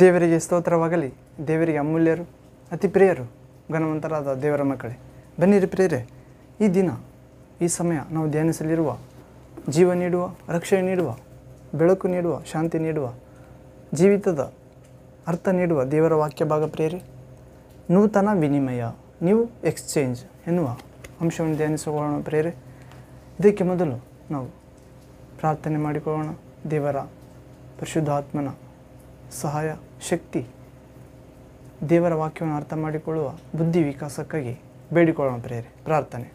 ದೇವರಿಗೆ ಸ್ತೋತ್ರವಾಗಲಿ ದೇವರಿಗೆ ಅಮೂಲ್ಯರು ಅತಿ ಪ್ರಿಯರು ಘನವಂತರಾದ ದೇವರ ಮಕ್ಕಳೇ ಬನ್ನಿರಿ ಪ್ರಿಯರೇ ಈ ದಿನ ಈ ಸಮಯ ನಾವು ಧ್ಯಾನಿಸಲಿರುವ ಜೀವ ನೀಡುವ ರಕ್ಷಣೆ ನೀಡುವ ಬೆಳಕು ನೀಡುವ ಶಾಂತಿ ನೀಡುವ ಜೀವಿತದ ಅರ್ಥ ನೀಡುವ ದೇವರ ವಾಕ್ಯ ಭಾಗ ಪ್ರೇರೆ ನೂತನ ವಿನಿಮಯ ನೀವು ಎಕ್ಸ್ಚೇಂಜ್ ಎನ್ನುವ ಅಂಶವನ್ನು ಧ್ಯಾನಿಸಿಕೊಳ್ಳೋಣ ಪ್ರೇರೆ ಇದಕ್ಕೆ ಮೊದಲು ನಾವು ಪ್ರಾರ್ಥನೆ ಮಾಡಿಕೊಳ್ಳೋಣ ದೇವರ ಪರಿಶುದ್ಧಾತ್ಮನ ಸಹಾಯ ಶಕ್ತಿ ದೇವರ ವಾಕ್ಯವನ್ನು ಅರ್ಥ ಮಾಡಿಕೊಳ್ಳುವ ಬುದ್ಧಿ ವಿಕಾಸಕ್ಕಾಗಿ ಬೇಡಿಕೊಳ್ಳೋಣ ಪ್ರೇರೆ ಪ್ರಾರ್ಥನೆ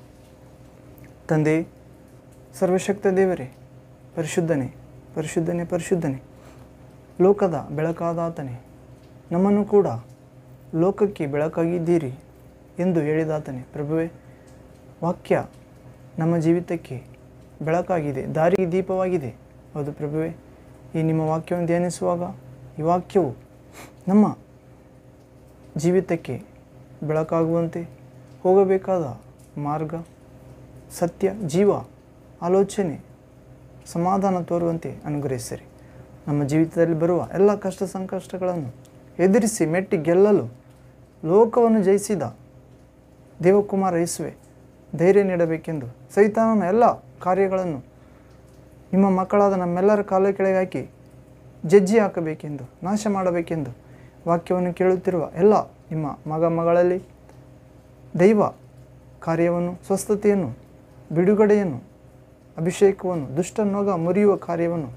ತಂದೆ ಸರ್ವಶಕ್ತ ದೇವರೇ ಪರಿಶುದ್ಧನೇ ಪರಿಶುದ್ಧನೇ ಪರಿಶುದ್ಧನೇ ಲೋಕದ ಬೆಳಕಾದಾತನೇ ನಮ್ಮನ್ನು ಕೂಡ ಲೋಕಕ್ಕೆ ಬೆಳಕಾಗಿದ್ದೀರಿ ಎಂದು ಹೇಳಿದಾತನೇ ಪ್ರಭುವೆ ವಾಕ್ಯ ನಮ್ಮ ಜೀವಿತಕ್ಕೆ ಬೆಳಕಾಗಿದೆ ದಾರಿಗೆ ದೀಪವಾಗಿದೆ ಹೌದು ಪ್ರಭುವೆ ಈ ನಿಮ್ಮ ವಾಕ್ಯವನ್ನು ಧ್ಯಾನಿಸುವಾಗ ಈ ವಾಕ್ಯವು ನಮ್ಮ ಜೀವಿತಕ್ಕೆ ಬೆಳಕಾಗುವಂತೆ ಹೋಗಬೇಕಾದ ಮಾರ್ಗ ಸತ್ಯ ಜೀವ ಆಲೋಚನೆ ಸಮಾಧಾನ ತೋರುವಂತೆ ಅನುಗ್ರಹಿಸಿರಿ ನಮ್ಮ ಜೀವಿತದಲ್ಲಿ ಬರುವ ಎಲ್ಲ ಕಷ್ಟ ಸಂಕಷ್ಟಗಳನ್ನು ಎದುರಿಸಿ ಮೆಟ್ಟಿ ಗೆಲ್ಲಲು ಲೋಕವನ್ನು ಜಯಿಸಿದ ದೇವಕುಮಾರ ಯೇಸುವೆ ಧೈರ್ಯ ನೀಡಬೇಕೆಂದು ಸೈತಾನನ ಎಲ್ಲ ಕಾರ್ಯಗಳನ್ನು ನಿಮ್ಮ ಮಕ್ಕಳಾದ ನಮ್ಮೆಲ್ಲರ ಕಾಲ ಕೆಳಗೆ ಹಾಕಿ ಜಜ್ಜಿ ಹಾಕಬೇಕೆಂದು ನಾಶ ಮಾಡಬೇಕೆಂದು ವಾಕ್ಯವನ್ನು ಕೇಳುತ್ತಿರುವ ಎಲ್ಲ ನಿಮ್ಮ ಮಗ ಮಗಳಲ್ಲಿ ದೈವ ಕಾರ್ಯವನ್ನು ಸ್ವಸ್ಥತೆಯನ್ನು ಬಿಡುಗಡೆಯನ್ನು ಅಭಿಷೇಕವನ್ನು ದುಷ್ಟನೊಗ ಮುರಿಯುವ ಕಾರ್ಯವನ್ನು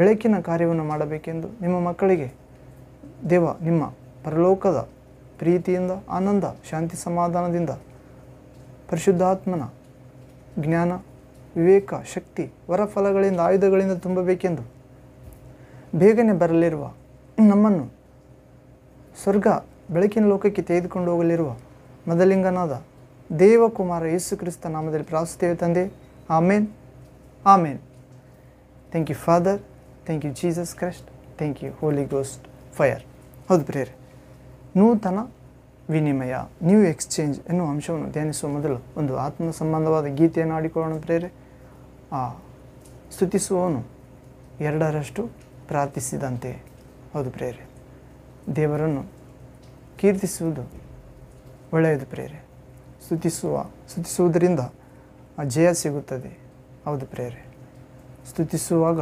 ಬೆಳಕಿನ ಕಾರ್ಯವನ್ನು ಮಾಡಬೇಕೆಂದು ನಿಮ್ಮ ಮಕ್ಕಳಿಗೆ ದೇವ ನಿಮ್ಮ ಪರಲೋಕದ ಪ್ರೀತಿಯಿಂದ ಆನಂದ ಶಾಂತಿ ಸಮಾಧಾನದಿಂದ ಪರಿಶುದ್ಧಾತ್ಮನ ಜ್ಞಾನ ವಿವೇಕ ಶಕ್ತಿ ವರಫಲಗಳಿಂದ ಆಯುಧಗಳಿಂದ ತುಂಬಬೇಕೆಂದು ಬೇಗನೆ ಬರಲಿರುವ ನಮ್ಮನ್ನು ಸ್ವರ್ಗ ಬೆಳಕಿನ ಲೋಕಕ್ಕೆ ತೆಗೆದುಕೊಂಡು ಹೋಗಲಿರುವ ಮದಲಿಂಗನಾದ ದೇವಕುಮಾರ ಯೇಸು ಕ್ರಿಸ್ತ ನಾಮದಲ್ಲಿ ಪ್ರಾರ್ಥಿಸ್ತೇವೆ ತಂದೆ amen amen thank you father thank you Jesus Christ thank you Holy Ghost fire ಹೌದು ಪ್ರೇರೆ ನೂತನ ವಿನಿಮಯ ನ್ಯೂ ಎಕ್ಸ್ಚೇಂಜ್ ಎನ್ನುವ ಅಂಶವನ್ನು ಧ್ಯಾನಿಸುವ ಮೊದಲು ಒಂದು ಆತ್ಮ ಸಂಬಂಧವಾದ ಗೀತೆಯನ್ನು ಆಡಿಕೊಳ್ಳೋಣ ಪ್ರೇರೆ ಸ್ತುತಿಸುವವನು ಎರಡರಷ್ಟು ಪ್ರಾರ್ಥಿಸಿದಂತೆ ಹೌದು ಪ್ರೇರೆ ದೇವರನ್ನು ಕೀರ್ತಿಸುವುದು ಒಳ್ಳೆಯದು ಪ್ರೇರೆ ಸ್ತುತಿಸುವ ಸ್ತುತಿಸುವುದರಿಂದ ಜಯ ಸಿಗುತ್ತದೆ ಹೌದು ಪ್ರೇರೆ ಸ್ತುತಿಸುವಾಗ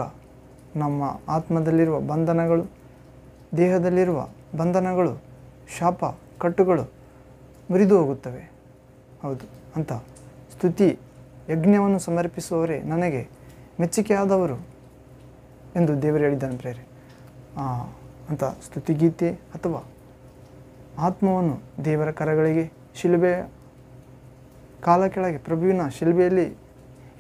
ನಮ್ಮ ಆತ್ಮದಲ್ಲಿರುವ ಬಂಧನಗಳು ದೇಹದಲ್ಲಿರುವ ಬಂಧನಗಳು ಶಾಪ ಕಟ್ಟುಗಳು ಮುರಿದು ಹೋಗುತ್ತವೆ ಹೌದು ಅಂತ ಸ್ತುತಿ ಯಜ್ಞವನ್ನು ಸಮರ್ಪಿಸುವವರೇ ನನಗೆ ಮೆಚ್ಚುಗೆಯಾದವರು ಎಂದು ದೇವರು ಹೇಳಿದ್ದಾನೆ ಪ್ರೇರೆ ಅಂತ ಸ್ತುತಿಗೀತೆ ಅಥವಾ ಆತ್ಮವನ್ನು ದೇವರ ಕರಗಳಿಗೆ ಶಿಲುಬೆ ಕಾಲ ಕೆಳಗೆ ಪ್ರಭುವಿನ ಶಿಲುಬೆಯಲ್ಲಿ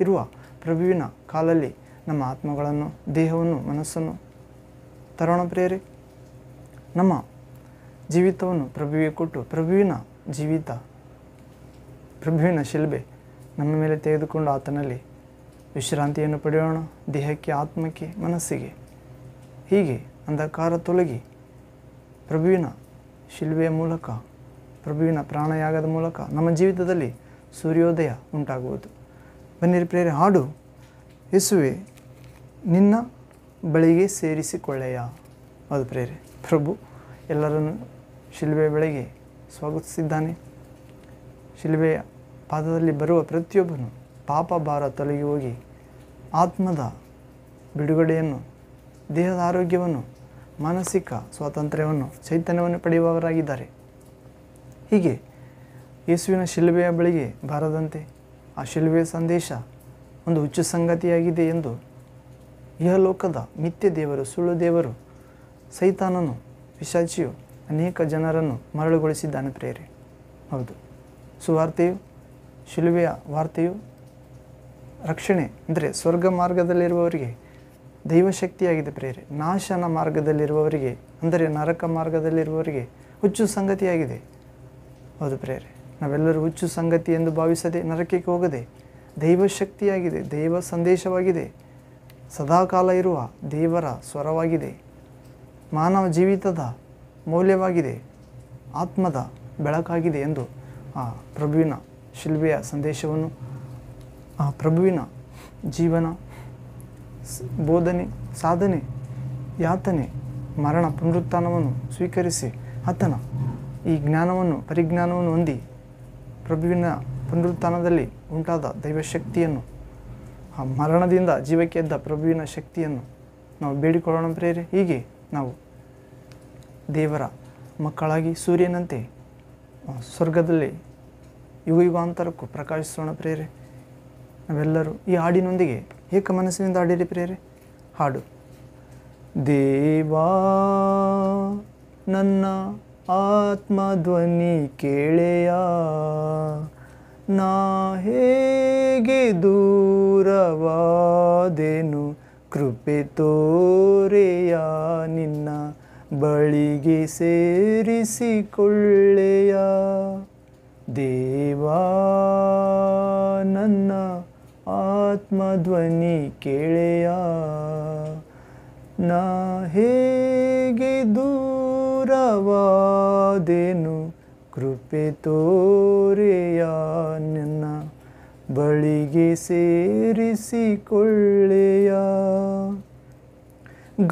ಇರುವ ಪ್ರಭುವಿನ ಕಾಲಲ್ಲಿ ನಮ್ಮ ಆತ್ಮಗಳನ್ನು ದೇಹವನ್ನು ಮನಸ್ಸನ್ನು ತರೋಣ ಪ್ರೇರೆ ನಮ್ಮ ಜೀವಿತವನ್ನು ಪ್ರಭುವಿಗೆ ಕೊಟ್ಟು ಪ್ರಭುವಿನ ಜೀವಿತ ಪ್ರಭುವಿನ ಶಿಲ್ಬೆ ನಮ್ಮ ಮೇಲೆ ತೆಗೆದುಕೊಂಡು ಆತನಲ್ಲಿ ವಿಶ್ರಾಂತಿಯನ್ನು ಪಡೆಯೋಣ ದೇಹಕ್ಕೆ ಆತ್ಮಕ್ಕೆ ಮನಸ್ಸಿಗೆ ಹೀಗೆ ಅಂಧಕಾರ ತೊಲಗಿ ಪ್ರಭುವಿನ ಶಿಲ್ವೆಯ ಮೂಲಕ ಪ್ರಭುವಿನ ಪ್ರಾಣಯಾಗದ ಮೂಲಕ ನಮ್ಮ ಜೀವಿತದಲ್ಲಿ ಸೂರ್ಯೋದಯ ಉಂಟಾಗುವುದು ಬನ್ನಿರಿ ಪ್ರೇರೆ ಹಾಡು ಯೇಸುವೆ ನಿನ್ನ ಬಳಿಗೆ ಸೇರಿಸಿಕೊಳ್ಳೆಯ ಅದು ಪ್ರೇರೆ ಪ್ರಭು ಎಲ್ಲರನ್ನು ಶಿಲ್ವೆಯ ಬೆಳೆಗೆ ಸ್ವಾಗತಿಸಿದ್ದಾನೆ ಶಿಲ್ವೆಯ ಪಾದದಲ್ಲಿ ಬರುವ ಪ್ರತಿಯೊಬ್ಬನು ಪಾಪ ಭಾರ ತೊಲಗಿ ಹೋಗಿ ಆತ್ಮದ ಬಿಡುಗಡೆಯನ್ನು ದೇಹದ ಆರೋಗ್ಯವನ್ನು ಮಾನಸಿಕ ಸ್ವಾತಂತ್ರ್ಯವನ್ನು ಚೈತನ್ಯವನ್ನು ಪಡೆಯುವವರಾಗಿದ್ದಾರೆ ಹೀಗೆ ಯೇಸುವಿನ ಶಿಲುಬೆಯ ಬಳಿಗೆ ಬಾರದಂತೆ ಆ ಶಿಲುಬೆಯ ಸಂದೇಶ ಒಂದು ಹುಚ್ಚು ಸಂಗತಿಯಾಗಿದೆ ಎಂದು ಇಹಲೋಕದ ಮಿಥ್ಯ ದೇವರು ಸುಳ್ಳು ದೇವರು ಸೈತಾನನು ಪಿಶಾಚಿಯು ಅನೇಕ ಜನರನ್ನು ಮರಳುಗೊಳಿಸಿದ್ದಾನೆ ಪ್ರೇರೆ ಹೌದು ಸುವಾರ್ತೆಯು ಶಿಲುಬೆಯ ವಾರ್ತೆಯು ರಕ್ಷಣೆ ಅಂದರೆ ಸ್ವರ್ಗ ಮಾರ್ಗದಲ್ಲಿರುವವರಿಗೆ ದೈವಶಕ್ತಿಯಾಗಿದೆ ಪ್ರೇರೆ ನಾಶನ ಮಾರ್ಗದಲ್ಲಿರುವವರಿಗೆ ಅಂದರೆ ನರಕ ಮಾರ್ಗದಲ್ಲಿರುವವರಿಗೆ ಹುಚ್ಚು ಸಂಗತಿಯಾಗಿದೆ ಹೌದು ಪ್ರೇರೆ ನಾವೆಲ್ಲರೂ ಹುಚ್ಚು ಸಂಗತಿ ಎಂದು ಭಾವಿಸದೆ ನರಕಕ್ಕೆ ಹೋಗದೆ ದೈವಶಕ್ತಿಯಾಗಿದೆ ದೈವ ಸಂದೇಶವಾಗಿದೆ ಸದಾಕಾಲ ಇರುವ ದೇವರ ಸ್ವರವಾಗಿದೆ ಮಾನವ ಜೀವಿತದ ಮೌಲ್ಯವಾಗಿದೆ ಆತ್ಮದ ಬೆಳಕಾಗಿದೆ ಎಂದು ಆ ಪ್ರಭುವಿನ ಶಿಲ್ಬೆಯ ಸಂದೇಶವನ್ನು ಆ ಪ್ರಭುವಿನ ಜೀವನ ಬೋಧನೆ ಸಾಧನೆ ಯಾತನೆ ಮರಣ ಪುನರುತ್ಥಾನವನ್ನು ಸ್ವೀಕರಿಸಿ ಆತನ ಈ ಜ್ಞಾನವನ್ನು ಪರಿಜ್ಞಾನವನ್ನು ಹೊಂದಿ ಪ್ರಭುವಿನ ಪುನರುತ್ಥಾನದಲ್ಲಿ ಉಂಟಾದ ದೈವಶಕ್ತಿಯನ್ನು ಆ ಮರಣದಿಂದ ಜೀವಕ್ಕೆ ಎದ್ದ ಪ್ರಭುವಿನ ಶಕ್ತಿಯನ್ನು ನಾವು ಬೇಡಿಕೊಳ್ಳೋಣ ಪ್ರೇರೆ ಹೀಗೆ ನಾವು ದೇವರ ಮಕ್ಕಳಾಗಿ ಸೂರ್ಯನಂತೆ ಸ್ವರ್ಗದಲ್ಲಿ ಯುಗ ಯುಗಾಂತರಕ್ಕೂ ಪ್ರಕಾಶಿಸೋಣ ಪ್ರೇರೆ ನಾವೆಲ್ಲರೂ ಈ ಹಾಡಿನೊಂದಿಗೆ ಏಕ ಮನಸ್ಸಿನಿಂದ ಹಾಡಿರಿ ಪ್ರೇರೆ ಹಾಡು ದೇವಾ ನನ್ನ ಆತ್ಮ ಧ್ವನಿ ಕೇಳೆಯ ನಾ ಹೇಗೆ ದೂರವಾದೇನು ಕೃಪೆ ತೋರೆಯ ನಿನ್ನ ಬಳಿಗೆ ಸೇರಿಸಿಕೊಳ್ಳೆಯ ದೇವಾ ನನ್ನ ಆತ್ಮಧ್ವನಿ ಕೇಳೆಯ ನಾ ಹೇಗೆ ದೂರವಾದೇನು ಕೃಪೆ ತೋರೆಯ ನನ್ನ ಬಳಿಗೆ ಸೇರಿಸಿಕೊಳ್ಳೆಯ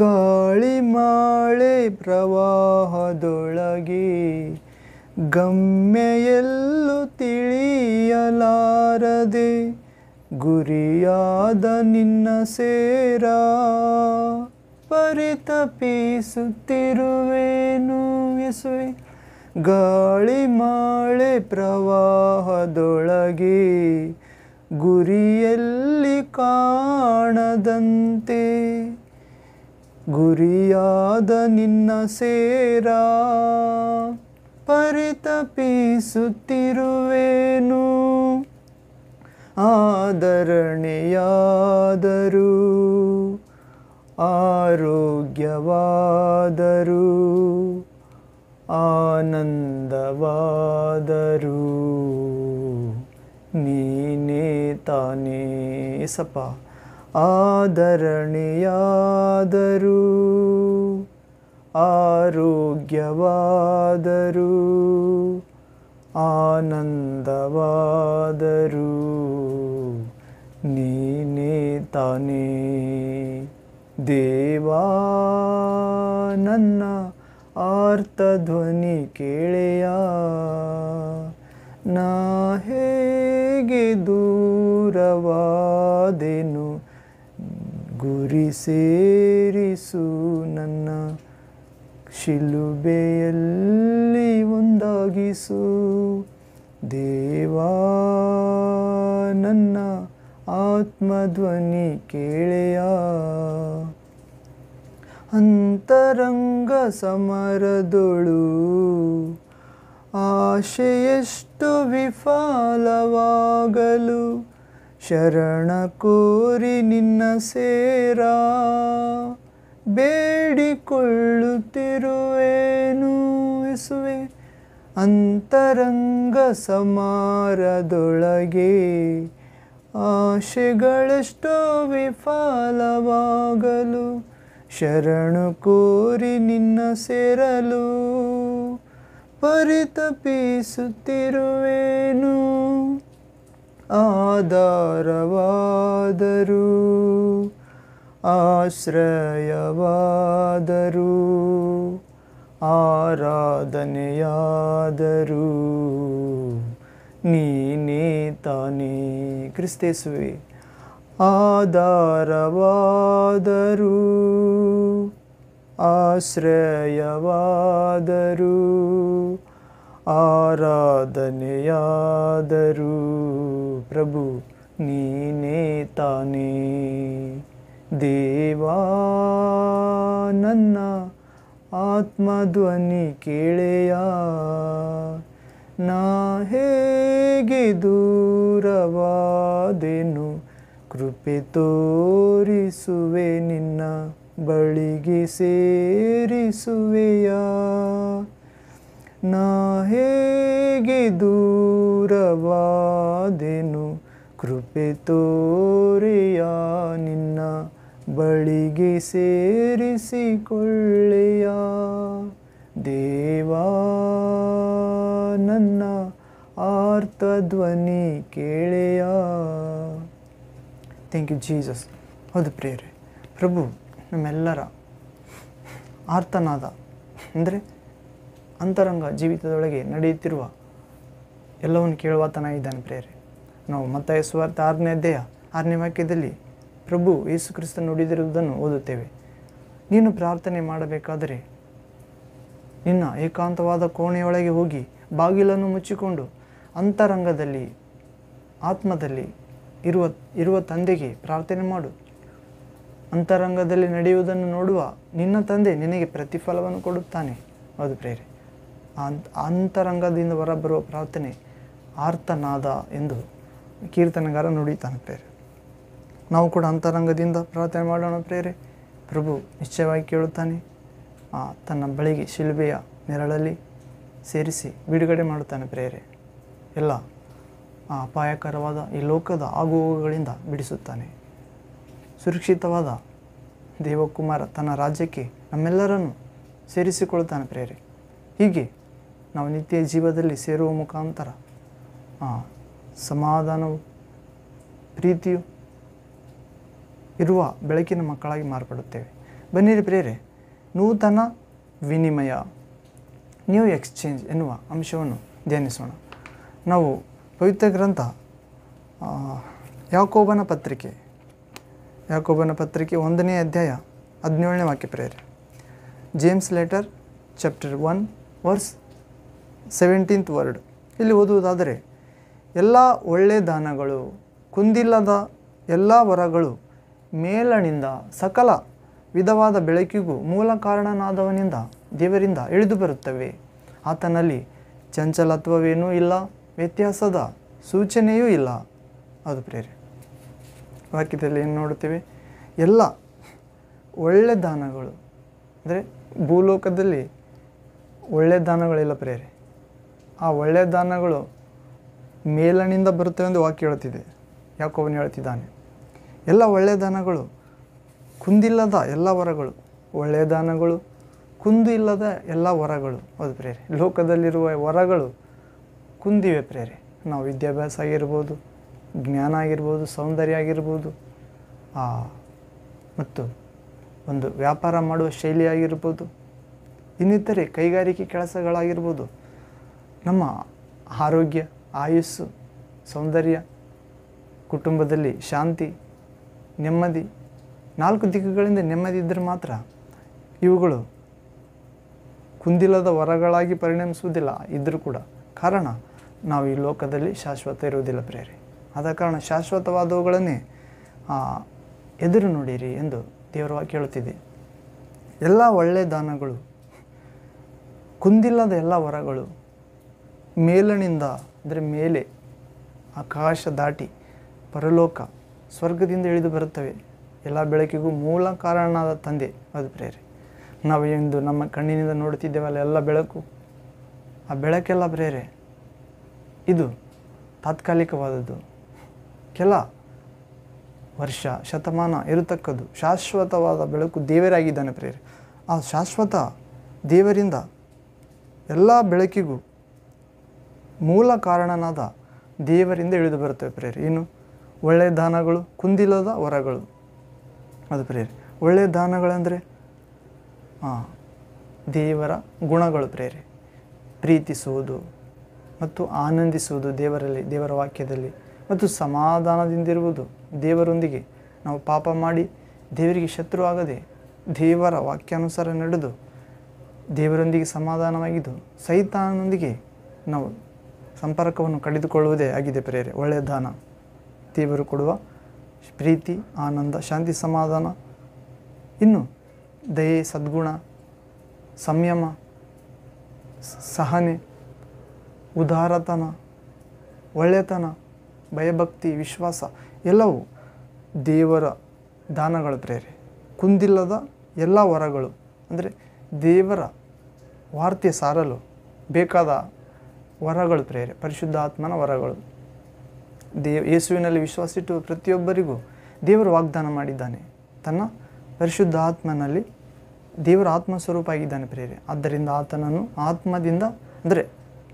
ಗಾಳಿ ಮಾಳೆ ಪ್ರವಾಹದೊಳಗೆ ಗಮ್ಮೆಯಲ್ಲೂ ತಿಳಿಯಲಾರದೆ ಗುರಿಯಾದ ನಿನ್ನ ಸೇರ ಪರಿತಪಿಸುತ್ತಿರುವೇನು ಯಸುವೆ ಗಾಳಿ ಮಾಳೆ ಪ್ರವಾಹದೊಳಗೆ ಗುರಿಯಲ್ಲಿ ಕಾಣದಂತೆ ಗುರಿಯಾದ ನಿನ್ನ ಸೇರ ಪರಿತಪಿಸುತ್ತಿರುವೇನೂ ಆದರಣೆಯಾದರು ಆರೋಗ್ಯವಾದರು ಆನಂದವಾದರು ನೀನೇ ತಾನೇ ಸಪ ಆದರಣೆಯಾದರೂ ಆರೋಗ್ಯವಾದರು ಆನಂದವಾದರು ನೀನೇ ತಾನೇ ದೇವಾ ನನ್ನ ಆರ್ತಧ್ವನಿ ಕೇಳೆಯ ನಾ ಹೇಗೆ ದೂರವಾದೆನು ಗುರಿ ಸೇರಿಸು ನನ್ನ ಶಿಲುಬೆಯಲ್ಲಿ ಒಂದಾಗಿಸು ದೇವಾ ಆತ್ಮಧ್ವನಿ ಕೇಳೆಯ ಅಂತರಂಗ ಸಮರದೊಳು ಆಶೆಯಷ್ಟು ವಿಫಲವಾಗಲು ಶರಣ ಕೋರಿ ನಿನ್ನ ಸೇರ ಬೇಡಿಕೊಳ್ಳುತ್ತಿರುವೇನು ಇಸುವೆ ಅಂತರಂಗ ಸಮಾರದೊಳಗೆ ಆಶೆಗಳಷ್ಟು ವಿಫಲವಾಗಲು ಶರಣು ಕೋರಿ ನಿನ್ನ ಸೇರಲು ಪರಿತಪಿಸುತ್ತಿರುವೇನು ಆಧಾರವಾದರೂ ಆಶ್ರಯವಾದರೂ ಆರಾಧನೆಯಾದರೂ ನೀನೇ ತಾನೇ ಕ್ರಿಸ್ತೇಸುವೆ ಆಧಾರವಾದರೂ ಆಶ್ರಯವಾದರೂ ಆರಾಧನೆಯಾದರೂ ಪ್ರಭು ನೀನೇ ತಾನೇ ದೇವಾ ನನ್ನ ಆತ್ಮಧ್ವನಿ ಕೇಳೆಯ ನಾ ಹೇ ಕೃಪೆಗೆ ದೂರವಾದೆನು ಕೃಪೆ ತೋರಿಸುವೆ ನಿನ್ನ ಬಳಿಗೆ ಸೇರಿಸುವೆಯ ನಾ ಹೇಗೆ ದೂರವಾದೆನು ಕೃಪೆ ತೋರೆಯ ನಿನ್ನ ಬಳಿಗೆ ಸೇರಿಸಿಕೊಳ್ಳೆಯ ದೇವಾ ಧ್ವನಿ ಕೇಳೆಯ ಥ್ಯಾಂಕ್ ಯು ಜೀಸಸ್ ಹೌದು ಪ್ರೇರೆ ಪ್ರಭು ನಮ್ಮೆಲ್ಲರ ಆರ್ತನಾದ ಅಂದರೆ ಅಂತರಂಗ ಜೀವಿತದೊಳಗೆ ನಡೆಯುತ್ತಿರುವ ಎಲ್ಲವನ್ನು ತನ ಇದ್ದಾನೆ ಪ್ರೇರೆ ನಾವು ಮತ ಸುವಾರ್ಥ ಆರನೇ ಅಧ್ಯಯ ಆರನೇ ವಾಕ್ಯದಲ್ಲಿ ಪ್ರಭು ಯೇಸು ಕ್ರಿಸ್ತ ನುಡಿದಿರುವುದನ್ನು ಓದುತ್ತೇವೆ ನೀನು ಪ್ರಾರ್ಥನೆ ಮಾಡಬೇಕಾದರೆ ನಿನ್ನ ಏಕಾಂತವಾದ ಕೋಣೆಯೊಳಗೆ ಹೋಗಿ ಬಾಗಿಲನ್ನು ಮುಚ್ಚಿಕೊಂಡು ಅಂತರಂಗದಲ್ಲಿ ಆತ್ಮದಲ್ಲಿ ಇರುವ ಇರುವ ತಂದೆಗೆ ಪ್ರಾರ್ಥನೆ ಮಾಡು ಅಂತರಂಗದಲ್ಲಿ ನಡೆಯುವುದನ್ನು ನೋಡುವ ನಿನ್ನ ತಂದೆ ನಿನಗೆ ಪ್ರತಿಫಲವನ್ನು ಕೊಡುತ್ತಾನೆ ಅದು ಪ್ರೇರೆ ಅಂತರಂಗದಿಂದ ಹೊರಬರುವ ಪ್ರಾರ್ಥನೆ ಆರ್ತನಾದ ಎಂದು ಕೀರ್ತನೆಗಾರ ನುಡಿತಾನೆ ಪ್ರೇರೆ ನಾವು ಕೂಡ ಅಂತರಂಗದಿಂದ ಪ್ರಾರ್ಥನೆ ಮಾಡೋಣ ಪ್ರೇರೆ ಪ್ರಭು ನಿಶ್ಚಯವಾಗಿ ಕೇಳುತ್ತಾನೆ ತನ್ನ ಬಳಿಗೆ ಶಿಲ್ಬೆಯ ನೆರಳಲ್ಲಿ ಸೇರಿಸಿ ಬಿಡುಗಡೆ ಮಾಡುತ್ತಾನೆ ಪ್ರೇರೆ ಎಲ್ಲ ಅಪಾಯಕರವಾದ ಈ ಲೋಕದ ಹೋಗುಗಳಿಂದ ಬಿಡಿಸುತ್ತಾನೆ ಸುರಕ್ಷಿತವಾದ ದೇವಕುಮಾರ ತನ್ನ ರಾಜ್ಯಕ್ಕೆ ನಮ್ಮೆಲ್ಲರನ್ನು ಸೇರಿಸಿಕೊಳ್ಳುತ್ತಾನೆ ಪ್ರೇರೆ ಹೀಗೆ ನಾವು ನಿತ್ಯ ಜೀವದಲ್ಲಿ ಸೇರುವ ಮುಖಾಂತರ ಸಮಾಧಾನವು ಪ್ರೀತಿಯು ಇರುವ ಬೆಳಕಿನ ಮಕ್ಕಳಾಗಿ ಮಾರ್ಪಡುತ್ತೇವೆ ಬನ್ನಿರಿ ಪ್ರೇರೆ ನೂತನ ವಿನಿಮಯ ನ್ಯೂ ಎಕ್ಸ್ಚೇಂಜ್ ಎನ್ನುವ ಅಂಶವನ್ನು ಧ್ಯಾನಿಸೋಣ ನಾವು ಪವಿತ್ರ ಗ್ರಂಥ ಯಾಕೋಬನ ಪತ್ರಿಕೆ ಯಾಕೋಬನ ಪತ್ರಿಕೆ ಒಂದನೇ ಅಧ್ಯಾಯ ಹದಿನೇಳನೇ ವಾಕ್ಯ ಪ್ರೇರೆ James letter chapter one verse seventeenth word ಇಲ್ಲಿ ಓದುವುದಾದರೆ ಎಲ್ಲ ಒಳ್ಳೆಯ ದಾನಗಳು ಕುಂದಿಲ್ಲದ ಎಲ್ಲ ವರಗಳು ಮೇಲಣಿಂದ ಸಕಲ ವಿಧವಾದ ಬೆಳಕಿಗೂ ಮೂಲ ಕಾರಣನಾದವನಿಂದ ದೇವರಿಂದ ಇಳಿದು ಬರುತ್ತವೆ ಆತನಲ್ಲಿ ಚಂಚಲತ್ವವೇನೂ ಇಲ್ಲ ವ್ಯತ್ಯಾಸದ ಸೂಚನೆಯೂ ಇಲ್ಲ ಅದು ಪ್ರೇರೆ ವಾಕ್ಯದಲ್ಲಿ ಏನು ನೋಡುತ್ತೇವೆ ಎಲ್ಲ ಒಳ್ಳೆ ದಾನಗಳು ಅಂದರೆ ಭೂಲೋಕದಲ್ಲಿ ಒಳ್ಳೆ ದಾನಗಳಿಲ್ಲ ಪ್ರೇರೆ ಆ ಒಳ್ಳೆಯ ದಾನಗಳು ಮೇಲನಿಂದ ಬರುತ್ತವೆ ಎಂದು ವಾಕ್ಯ ಹೇಳುತ್ತಿದೆ ಯಾಕೋವನು ಹೇಳ್ತಿದ್ದಾನೆ ಎಲ್ಲ ಒಳ್ಳೆಯ ದಾನಗಳು ಕುಂದಿಲ್ಲದ ಎಲ್ಲ ವರಗಳು ಒಳ್ಳೆಯ ದಾನಗಳು ಕುಂದು ಇಲ್ಲದ ಎಲ್ಲ ವರಗಳು ಅದು ಪ್ರೇರೆ ಲೋಕದಲ್ಲಿರುವ ವರಗಳು ಕುಂದಿವೆ ಪ್ರೇರೆ ನಾವು ವಿದ್ಯಾಭ್ಯಾಸ ಆಗಿರ್ಬೋದು ಜ್ಞಾನ ಆಗಿರ್ಬೋದು ಸೌಂದರ್ಯ ಆಗಿರ್ಬೋದು ಮತ್ತು ಒಂದು ವ್ಯಾಪಾರ ಮಾಡುವ ಶೈಲಿ ಆಗಿರ್ಬೋದು ಇನ್ನಿತರೆ ಕೈಗಾರಿಕೆ ಕೆಲಸಗಳಾಗಿರ್ಬೋದು ನಮ್ಮ ಆರೋಗ್ಯ ಆಯುಸ್ಸು ಸೌಂದರ್ಯ ಕುಟುಂಬದಲ್ಲಿ ಶಾಂತಿ ನೆಮ್ಮದಿ ನಾಲ್ಕು ದಿಕ್ಕುಗಳಿಂದ ನೆಮ್ಮದಿ ಇದ್ದರೆ ಮಾತ್ರ ಇವುಗಳು ಕುಂದಿಲ್ಲದ ವರಗಳಾಗಿ ಪರಿಣಮಿಸುವುದಿಲ್ಲ ಇದ್ದರೂ ಕೂಡ ಕಾರಣ ನಾವು ಈ ಲೋಕದಲ್ಲಿ ಶಾಶ್ವತ ಇರುವುದಿಲ್ಲ ಪ್ರೇರಿ ಆದ ಕಾರಣ ಶಾಶ್ವತವಾದವುಗಳನ್ನೇ ಎದುರು ನೋಡಿರಿ ಎಂದು ತೀವ್ರವಾಗಿ ಕೇಳುತ್ತಿದೆ ಎಲ್ಲ ಒಳ್ಳೆಯ ದಾನಗಳು ಕುಂದಿಲ್ಲದ ಎಲ್ಲ ವರಗಳು ಮೇಲಿನಿಂದ ಅಂದರೆ ಮೇಲೆ ಆಕಾಶ ದಾಟಿ ಪರಲೋಕ ಸ್ವರ್ಗದಿಂದ ಇಳಿದು ಬರುತ್ತವೆ ಎಲ್ಲ ಬೆಳಕಿಗೂ ಮೂಲ ಕಾರಣದ ತಂದೆ ಅದು ಪ್ರೇರೆ ನಾವು ಇಂದು ನಮ್ಮ ಕಣ್ಣಿನಿಂದ ನೋಡುತ್ತಿದ್ದೇವಲ್ಲ ಎಲ್ಲ ಬೆಳಕು ಆ ಬೆಳಕೆಲ್ಲ ಪ್ರೇರೆ ಇದು ತಾತ್ಕಾಲಿಕವಾದದ್ದು ಕೆಲ ವರ್ಷ ಶತಮಾನ ಇರತಕ್ಕದ್ದು ಶಾಶ್ವತವಾದ ಬೆಳಕು ದೇವರಾಗಿದ್ದಾನೆ ಪ್ರೇರಿ ಆ ಶಾಶ್ವತ ದೇವರಿಂದ ಎಲ್ಲ ಬೆಳಕಿಗೂ ಮೂಲ ಕಾರಣನಾದ ದೇವರಿಂದ ಇಳಿದು ಬರುತ್ತವೆ ಪ್ರೇರಿ ಇನ್ನು ಒಳ್ಳೆಯ ದಾನಗಳು ಕುಂದಿಲ್ಲದ ವರಗಳು ಅದು ಪ್ರೇರಿ ಒಳ್ಳೆಯ ದಾನಗಳಂದರೆ ದೇವರ ಗುಣಗಳು ಪ್ರೇರಿ ಪ್ರೀತಿಸುವುದು ಮತ್ತು ಆನಂದಿಸುವುದು ದೇವರಲ್ಲಿ ದೇವರ ವಾಕ್ಯದಲ್ಲಿ ಮತ್ತು ಸಮಾಧಾನದಿಂದಿರುವುದು ದೇವರೊಂದಿಗೆ ನಾವು ಪಾಪ ಮಾಡಿ ದೇವರಿಗೆ ಶತ್ರು ಆಗದೆ ದೇವರ ವಾಕ್ಯಾನುಸಾರ ನಡೆದು ದೇವರೊಂದಿಗೆ ಸಮಾಧಾನವಾಗಿದ್ದು ಸೈತಾನನೊಂದಿಗೆ ನಾವು ಸಂಪರ್ಕವನ್ನು ಕಳೆದುಕೊಳ್ಳುವುದೇ ಆಗಿದೆ ಪ್ರೇರೆ ಒಳ್ಳೆಯ ದಾನ ದೇವರು ಕೊಡುವ ಪ್ರೀತಿ ಆನಂದ ಶಾಂತಿ ಸಮಾಧಾನ ಇನ್ನು ದಯೆ ಸದ್ಗುಣ ಸಂಯಮ ಸಹನೆ ಉದಾರತನ ಒಳ್ಳೆತನ ಭಯಭಕ್ತಿ ವಿಶ್ವಾಸ ಎಲ್ಲವೂ ದೇವರ ದಾನಗಳ ಪ್ರೇರೆ ಕುಂದಿಲ್ಲದ ಎಲ್ಲ ವರಗಳು ಅಂದರೆ ದೇವರ ವಾರ್ತೆ ಸಾರಲು ಬೇಕಾದ ವರಗಳು ಪ್ರೇರೆ ಪರಿಶುದ್ಧಾತ್ಮನ ವರಗಳು ದೇವ್ ಯೇಸುವಿನಲ್ಲಿ ವಿಶ್ವಾಸಿಟ್ಟು ಪ್ರತಿಯೊಬ್ಬರಿಗೂ ದೇವರು ವಾಗ್ದಾನ ಮಾಡಿದ್ದಾನೆ ತನ್ನ ಪರಿಶುದ್ಧಾತ್ಮನಲ್ಲಿ ದೇವರ ಆತ್ಮಸ್ವರೂಪ ಆಗಿದ್ದಾನೆ ಪ್ರೇರೆ ಆದ್ದರಿಂದ ಆತನನ್ನು ಆತ್ಮದಿಂದ ಅಂದರೆ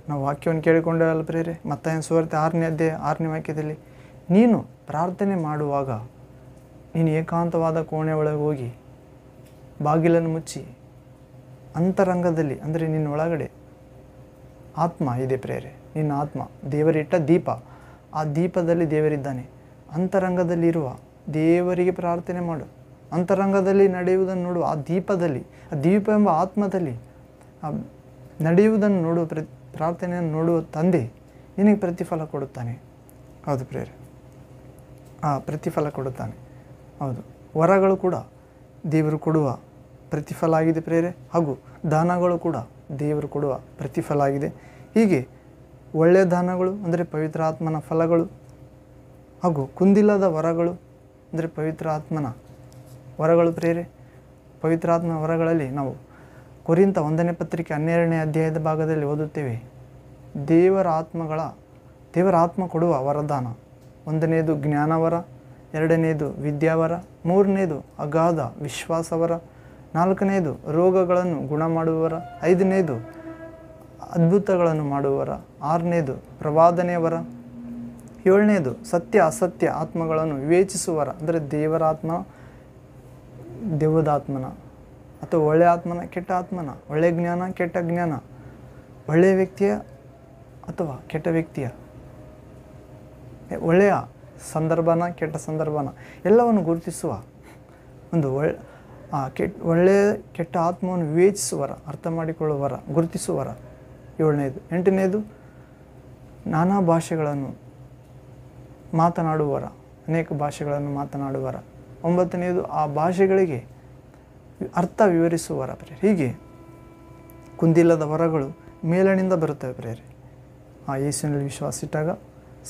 ನಾವು ವಾಕ್ಯವನ್ನು ಅಲ್ಲ ಪ್ರೇರೆ ಮತ್ತೆ ಸುವಾರ್ತೆ ಆರನೇ ಅಧ್ಯಯ ಆರನೇ ವಾಕ್ಯದಲ್ಲಿ ನೀನು ಪ್ರಾರ್ಥನೆ ಮಾಡುವಾಗ ನೀನು ಏಕಾಂತವಾದ ಕೋಣೆ ಒಳಗೆ ಹೋಗಿ ಬಾಗಿಲನ್ನು ಮುಚ್ಚಿ ಅಂತರಂಗದಲ್ಲಿ ಅಂದರೆ ನಿನ್ನ ಒಳಗಡೆ ಆತ್ಮ ಇದೆ ಪ್ರೇರೆ ನಿನ್ನ ಆತ್ಮ ದೇವರಿಟ್ಟ ದೀಪ ಆ ದೀಪದಲ್ಲಿ ದೇವರಿದ್ದಾನೆ ಅಂತರಂಗದಲ್ಲಿರುವ ದೇವರಿಗೆ ಪ್ರಾರ್ಥನೆ ಮಾಡು ಅಂತರಂಗದಲ್ಲಿ ನಡೆಯುವುದನ್ನು ನೋಡು ಆ ದೀಪದಲ್ಲಿ ಆ ದೀಪ ಎಂಬ ಆತ್ಮದಲ್ಲಿ ನಡೆಯುವುದನ್ನು ನೋಡು ಪ್ರತಿ ಪ್ರಾರ್ಥನೆಯನ್ನು ನೋಡುವ ತಂದೆ ನಿನಗೆ ಪ್ರತಿಫಲ ಕೊಡುತ್ತಾನೆ ಹೌದು ಪ್ರೇರೆ ಆ ಪ್ರತಿಫಲ ಕೊಡುತ್ತಾನೆ ಹೌದು ವರಗಳು ಕೂಡ ದೇವರು ಕೊಡುವ ಪ್ರತಿಫಲ ಆಗಿದೆ ಪ್ರೇರೆ ಹಾಗೂ ದಾನಗಳು ಕೂಡ ದೇವರು ಕೊಡುವ ಪ್ರತಿಫಲ ಆಗಿದೆ ಹೀಗೆ ಒಳ್ಳೆಯ ದಾನಗಳು ಅಂದರೆ ಪವಿತ್ರ ಆತ್ಮನ ಫಲಗಳು ಹಾಗೂ ಕುಂದಿಲ್ಲದ ವರಗಳು ಅಂದರೆ ಪವಿತ್ರ ಆತ್ಮನ ವರಗಳು ಪ್ರೇರೆ ಪವಿತ್ರಾತ್ಮ ವರಗಳಲ್ಲಿ ನಾವು ಕುರಿತ ಒಂದನೇ ಪತ್ರಿಕೆ ಹನ್ನೆರಡನೇ ಅಧ್ಯಾಯದ ಭಾಗದಲ್ಲಿ ಓದುತ್ತೇವೆ ದೇವರ ಆತ್ಮಗಳ ದೇವರ ಆತ್ಮ ಕೊಡುವ ವರದಾನ ಒಂದನೆಯದು ಜ್ಞಾನವರ ಎರಡನೆಯದು ವಿದ್ಯಾವರ ಮೂರನೇದು ಅಗಾಧ ವಿಶ್ವಾಸವರ ನಾಲ್ಕನೆಯದು ರೋಗಗಳನ್ನು ಗುಣ ಮಾಡುವವರ ಐದನೇದು ಅದ್ಭುತಗಳನ್ನು ಮಾಡುವವರ ಆರನೇದು ಪ್ರವಾದನೆಯವರ ಏಳನೇದು ಸತ್ಯ ಅಸತ್ಯ ಆತ್ಮಗಳನ್ನು ವಿವೇಚಿಸುವರ ಅಂದರೆ ದೇವರಾತ್ಮ ದೇವದಾತ್ಮನ ಅಥವಾ ಒಳ್ಳೆಯ ಆತ್ಮನ ಕೆಟ್ಟ ಆತ್ಮನ ಒಳ್ಳೆಯ ಜ್ಞಾನ ಕೆಟ್ಟ ಜ್ಞಾನ ಒಳ್ಳೆಯ ವ್ಯಕ್ತಿಯ ಅಥವಾ ಕೆಟ್ಟ ವ್ಯಕ್ತಿಯ ಒಳ್ಳೆಯ ಸಂದರ್ಭನ ಕೆಟ್ಟ ಸಂದರ್ಭನ ಎಲ್ಲವನ್ನು ಗುರುತಿಸುವ ಒಂದು ಒಳ್ಳೆ ಆ ಕೆಟ್ಟ ಒಳ್ಳೆಯ ಕೆಟ್ಟ ಆತ್ಮವನ್ನು ವಿವೇಚಿಸುವರ ಅರ್ಥ ಮಾಡಿಕೊಳ್ಳುವರ ಗುರುತಿಸುವರ ಏಳನೇದು ಎಂಟನೇದು ನಾನಾ ಭಾಷೆಗಳನ್ನು ಮಾತನಾಡುವರ ಅನೇಕ ಭಾಷೆಗಳನ್ನು ಮಾತನಾಡುವರ ಒಂಬತ್ತನೆಯದು ಆ ಭಾಷೆಗಳಿಗೆ ಅರ್ಥ ವರ ಪ್ರೇರಿ ಹೀಗೆ ಕುಂದಿಲ್ಲದ ವರಗಳು ಮೇಲಣಿಂದ ಬರುತ್ತವೆ ಪ್ರೇರಿ ಆ ಯೇಸುವಿನಲ್ಲಿ ವಿಶ್ವಾಸಿಟ್ಟಾಗ